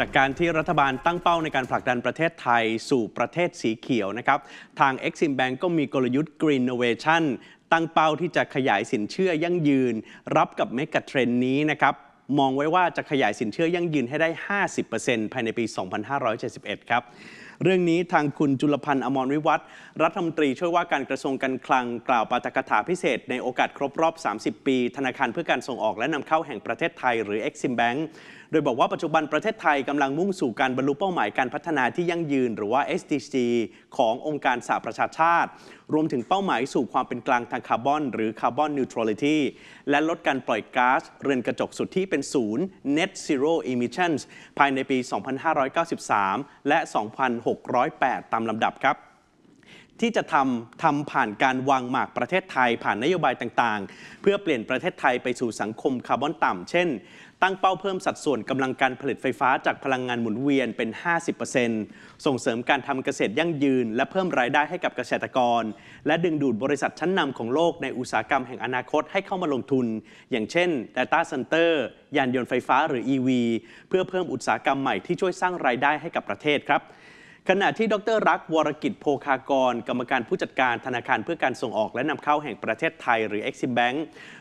จากการที่รัฐบาลตั้งเป้าในการผลักดันประเทศไทยสู่ประเทศสีเขียวนะครับทาง Exim Bank ก็มีกลยุทธ์ Green Innovation ตั้งเป้าที่จะขยายสินเชื่อยั่งยืน รับกับเมกะเทรนนี้นะครับมองไว้ว่าจะขยายสินเชื่อยั่งยืนให้ได้ 50%ภายในปี 2571 ครับเรื่องนี้ทางคุณจุลพันธ์อมรวิวัฒน์รัฐมนตรีช่วยว่าการกระทรวงการคลังกล่าวปาฐกถาพิเศษ ในโอกาสครบรอบ 30 ปี ธนาคารเพื่อการส่งออกและนำเข้าแห่งประเทศไทยหรือ Exim Bank โดยบอกว่าปัจจุบันประเทศไทยกำลังมุ่งสู่การบรรลุเป้าหมายการพัฒนาที่ยั่งยืน หรือว่า SDG ขององค์การสหประชาชาติ รวมถึงเป้าหมายสู่ความเป็นกลางทางคาร์บอนหรือคาร์บอนนิวทรัลิตี้และลดการปล่อยก๊าซเรือนกระจกสุดที่เป็นศูนย์ net zero emissions ภายในปี 2593 และ2 0 6 0 8 ตามลำดับครับ ที่จะทำทำผ่านการวางหมากประเทศไทย ผ่านนโยบายต่าง ๆ เพื่อเปลี่ยนประเทศไทยไปสู่สังคมคาร์บอนต่ำเช่น ตั้งเป้าเพิ่มสัดส่วนกำลังการผลิตไฟฟ้าจากพลังงานหมุนเวียนเป็น 50%ส่งเสริมการทำเกษตรยั่งยืน และเพิ่มรายได้ให้กับเกษตรกร และดึงดูดบริษัทชั้นนำของโลกในอุตสาหกรรมแห่งอนาคตให้เข้ามาลงทุน อย่างเช่น Data Center ยานยนต์ไฟฟ้าหรือ EV เพื่อเพิ่มอุตสาหกรรมใหม่ที่ช่วยสร้างรายได้ให้กับประเทศครับขณะที่ดรรักวรกิจโพคากร กรรมการผู้จัดการธนาคารเพื่อการส่งออกและนำเข้าแห่งประเทศไทยหรือ Exim Bank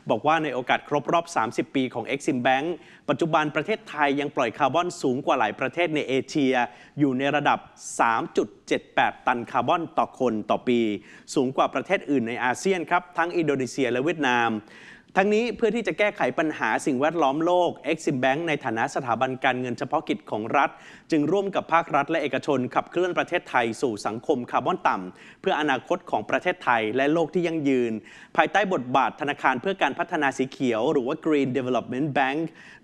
บอกว่าในโอกาสครบรอบ 30 ปีของ Exim Bank ปัจจุบันประเทศไทยยังปล่อยคาร์บอนสูงกว่าหลายประเทศในเอเชีย อยู่ในระดับ 3.78 ตันคาร์บอนต่อคนต่อปี สูงกว่าประเทศอื่นในอาเซียน ครับ ทั้งอินโดนีเซียและเวียดนามทั้งนี้ เพื่อที่จะแก้ไขปัญหาสิ่งแวดล้อมโลก Exim Bank ในฐานะสถาบันการเงินเฉพาะกิจของรัฐ จึงร่วมกับภาครัฐและเอกชนขับเคลื่อนประเทศไทย สู่สังคมคาร์บอนต่ำ เพื่ออนาคตของประเทศไทยและโลกที่ยั่งยืน ภายใต้บทบาทธนาคารเพื่อการพัฒนาสีเขียว หรือว่า Green Development Bank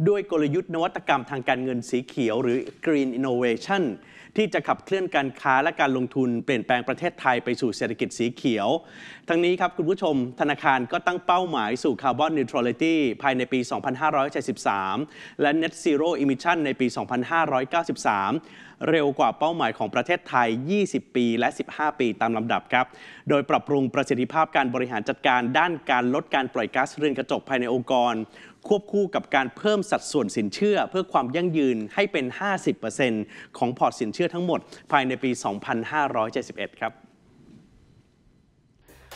ด้วยกลยุทธ์นวัตกรรมทางการเงินสีเขียว หรือ Green Innovation ที่จะขับเคลื่อนการค้าและการลงทุนเปลี่ยนแปลงประเทศไทยไปสู่เศรษฐกิจสีเขียว ทั้งนี้ครับคุณผู้ชมธนาคารก็ตั้งเป้าหมายสู่คาร์บ Carbon n e u t r a l ภายในปี 2573 และ Net Zero Emission ในปี 2593 เร็วกว่าเป้าหมายของประเทศไทย 20 ปีและ 15 ปีตามลำดับครับ โดยปรับปรุงประสิทธิภาพการบริหารจัดการด้านการลดการปล่อยก๊าซเรือนกระจกภายในองค์กร ควบคู่กับการเพิ่มสัดส่วนสินเชื่อเพื่อความยั่งยืนให้เป็น 50%ของพอร์ตสินเชื่อทั้งหมดภายในปี 2571 ครับ